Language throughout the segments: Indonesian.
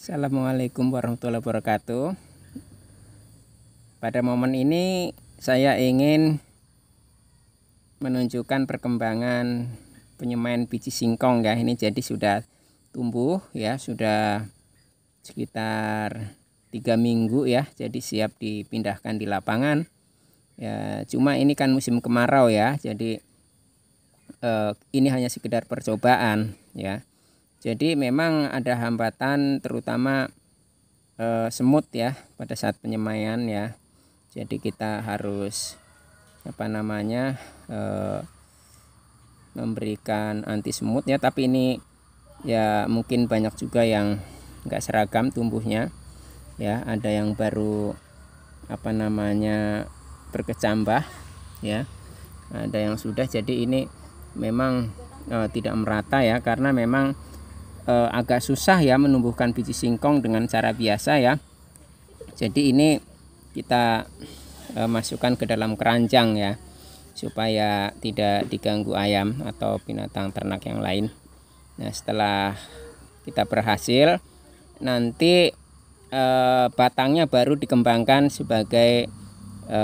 Assalamualaikum warahmatullahi wabarakatuh Pada momen ini saya ingin menunjukkan perkembangan penyemain biji singkong ya ini jadi sudah tumbuh ya sudah sekitar tiga minggu ya jadi siap dipindahkan di lapangan ya cuma ini kan musim kemarau ya jadi eh, ini hanya sekedar percobaan ya jadi memang ada hambatan terutama e, semut ya pada saat penyemaian ya. Jadi kita harus apa namanya e, memberikan anti semut ya. Tapi ini ya mungkin banyak juga yang nggak seragam tumbuhnya ya. Ada yang baru apa namanya berkecambah ya. Ada yang sudah. Jadi ini memang e, tidak merata ya karena memang e, agak susah ya menumbuhkan biji singkong dengan cara biasa ya jadi ini kita e, masukkan ke dalam keranjang ya supaya tidak diganggu ayam atau binatang ternak yang lain nah setelah kita berhasil nanti e, batangnya baru dikembangkan sebagai e,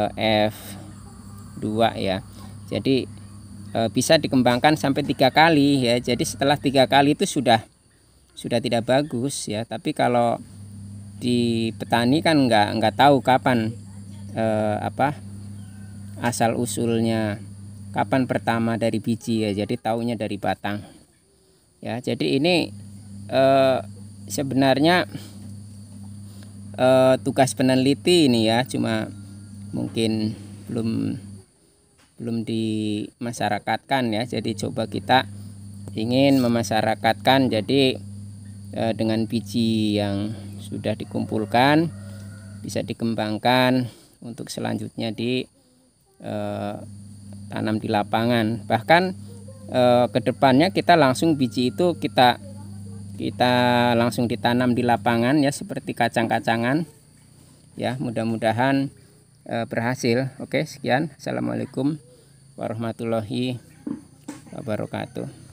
F2 ya jadi bisa dikembangkan sampai tiga kali ya jadi setelah tiga kali itu sudah sudah tidak bagus ya tapi kalau di petani kan nggak nggak tahu kapan eh, apa asal usulnya kapan pertama dari biji ya jadi taunya dari batang ya jadi ini eh, sebenarnya eh, tugas peneliti ini ya cuma mungkin belum belum dimasyarakatkan ya jadi coba kita ingin memasyarakatkan jadi Eh, dengan biji yang sudah dikumpulkan bisa dikembangkan untuk selanjutnya di e, tanam di lapangan bahkan e, eh, kedepannya kita langsung biji itu kita kita langsung ditanam di lapangan ya seperti kacang-kacangan ya mudah-mudahan e, berhasil oke sekian assalamualaikum warahmatullahi wabarakatuh